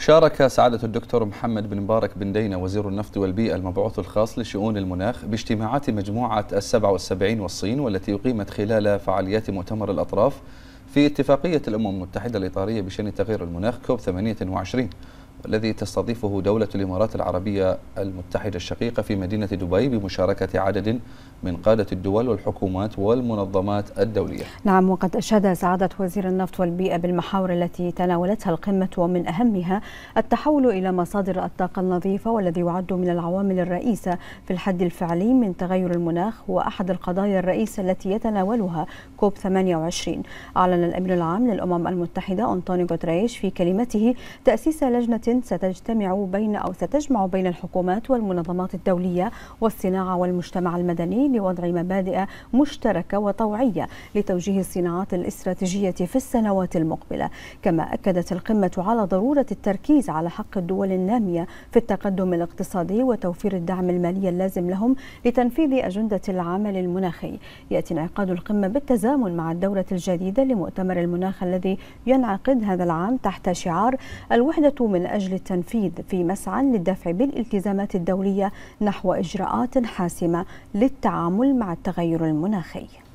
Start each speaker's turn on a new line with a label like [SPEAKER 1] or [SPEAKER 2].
[SPEAKER 1] شارك سعادة الدكتور محمد بن مبارك بن دينة
[SPEAKER 2] وزير النفط والبيئة المبعوث الخاص لشؤون المناخ باجتماعات مجموعة السبع والسبعين والصين والتي أقيمت خلال فعاليات مؤتمر الأطراف في اتفاقية الأمم المتحدة الإطارية بشأن تغيير المناخ كوب 28 الذي تستضيفه دولة الإمارات العربية المتحدة الشقيقة في مدينة دبي بمشاركة عدد من قادة الدول والحكومات والمنظمات الدولية
[SPEAKER 1] نعم وقد أشاد سعادة وزير النفط والبيئة بالمحاور التي تناولتها القمة ومن أهمها التحول إلى مصادر الطاقة النظيفة والذي يعد من العوامل الرئيسة في الحد الفعلي من تغير المناخ وأحد القضايا الرئيسة التي يتناولها كوب 28 أعلن الأمين العام للأمم المتحدة أنطونيو غوتريش في كلمته تأسيس لجنة ستجتمع بين أو ستجمع بين الحكومات والمنظمات الدولية والصناعة والمجتمع المدني لوضع مبادئ مشتركة وطوعية لتوجيه الصناعات الاستراتيجية في السنوات المقبلة كما أكدت القمة على ضرورة التركيز على حق الدول النامية في التقدم الاقتصادي وتوفير الدعم المالي اللازم لهم لتنفيذ أجندة العمل المناخي يأتي انعقاد القمة بالتزامن مع الدورة الجديدة لمؤتمر المناخ الذي ينعقد هذا العام تحت شعار الوحدة من أجل أجل التنفيذ في مسعى للدفع بالالتزامات الدولية نحو إجراءات حاسمة للتعامل مع التغير المناخي